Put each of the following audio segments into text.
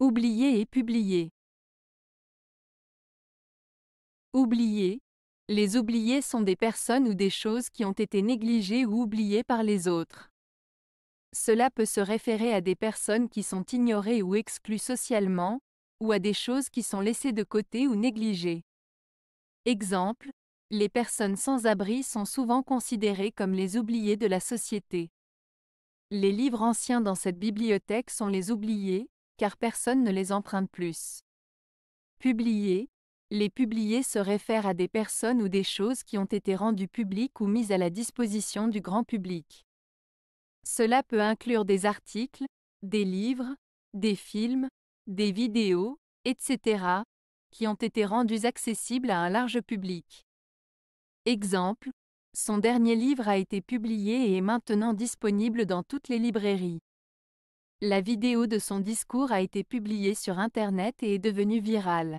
Oublier et publier. Oublier. Les oubliés sont des personnes ou des choses qui ont été négligées ou oubliées par les autres. Cela peut se référer à des personnes qui sont ignorées ou exclues socialement, ou à des choses qui sont laissées de côté ou négligées. Exemple, les personnes sans abri sont souvent considérées comme les oubliés de la société. Les livres anciens dans cette bibliothèque sont les oubliés, car personne ne les emprunte plus. Publier. Les publiés se réfèrent à des personnes ou des choses qui ont été rendues publiques ou mises à la disposition du grand public. Cela peut inclure des articles, des livres, des films, des vidéos, etc., qui ont été rendus accessibles à un large public. Exemple, son dernier livre a été publié et est maintenant disponible dans toutes les librairies. La vidéo de son discours a été publiée sur Internet et est devenue virale.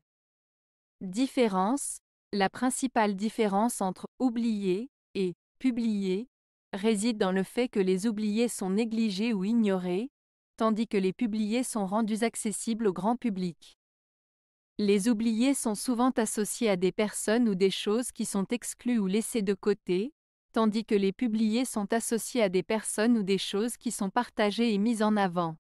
Différence La principale différence entre oublier et publier réside dans le fait que les oubliés sont négligés ou ignorés, tandis que les publiés sont rendus accessibles au grand public. Les oubliés sont souvent associés à des personnes ou des choses qui sont exclues ou laissées de côté, tandis que les publiés sont associés à des personnes ou des choses qui sont partagées et mises en avant.